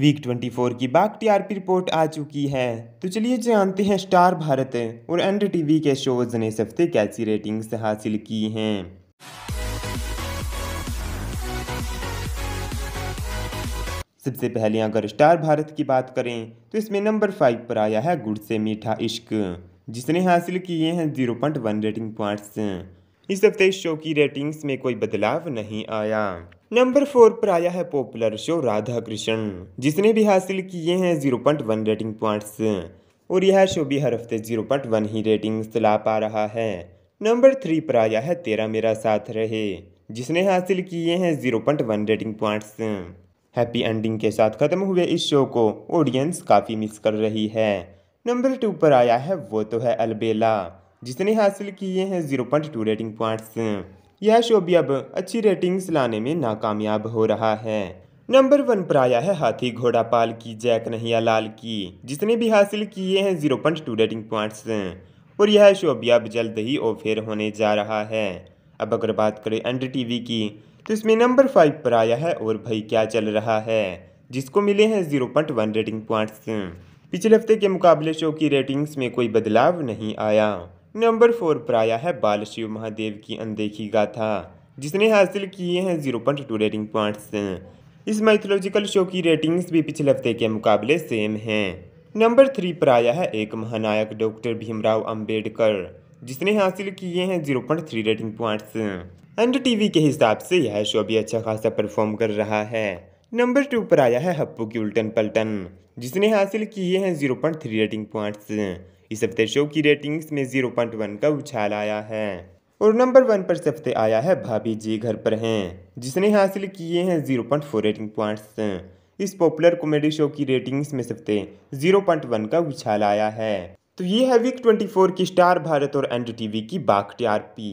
week 24 की बाक TRP report आ चुकी है तो चलिए जानते हैं स्टार भारत और एन एनडीटीवी के शोज ने इस हफ्ते कैसी रेटिंग्स हासिल की हैं सबसे पहले अगर स्टार भारत की बात करें तो इसमें नंबर फाइव पर आया है गुड़ से मीठा इश्क जिसने हासिल किए हैं zero point one rating points इस हफ्ते शो की रेटिंग्स में कोई बदलाव नहीं आया नंबर फोर पर आया है पॉपुलर शो राधा कृष्ण जिसने भी हासिल किए हैं zero point one rating points और यह शो भी हर हफ्ते जीरो पॉइंट वन ही रेटिंग्स ला पा रहा है नंबर थ्री पर आया है तेरा मेरा साथ रहे जिसने हासिल किए हैं zero point one rating points happy ending के साथ खत्म हुए इस शो को ऑडियंस काफ़ी मिस कर रही है नंबर टू पर आया है वो तो है अलबेला जिसने हासिल किए हैं zero point two rating points यह शो भी अब अच्छी रेटिंग्स लाने में नाकामयाब हो रहा है नंबर वन पर आया है हाथी घोड़ा पाल की जैक नहिया लाल की जिसने भी हासिल किए हैं zero point two rating points और यह शो भी अब जल्द ही ओफेयर होने जा रहा है अब अगर बात करें टी वी की तो इसमें नंबर फाइव पर आया है और भाई क्या चल रहा है जिसको मिले हैं zero point one rating points पिछले हफ्ते के मुकाबले शो की रेटिंग्स में कोई बदलाव नहीं आया नंबर फोर पर आया है बाल शिव महादेव की अनदेखी गाथा जिसने हासिल किए हैं zero point two rating points इस माइथोलॉजिकल शो की रेटिंग्स भी पिछले हफ्ते के मुकाबले सेम हैं नंबर थ्री पर आया है एक महानायक डॉक्टर भीमराव अंबेडकर जिसने हासिल किए हैं zero point three rating points and TV के हिसाब से यह शो भी अच्छा खासा परफॉर्म कर रहा है नंबर टू पर आया है हप्पू की उल्टन पलटन जिसने हासिल किए हैं zero point three rating points इस हफ्ते शो की रेटिंग्स में जीरो पॉइंट वन का उछाल आया है और नंबर वन पर इस आया है भाभी जी घर पर हैं जिसने हासिल किए हैं zero point four rating points इस पॉपुलर कॉमेडी शो की रेटिंग्स में सबसे जीरो पॉइंट वन का उछाल आया है तो ये है वीक ट्वेंटी फोर की स्टार भारत और एन टी वी की बाग टी आर पी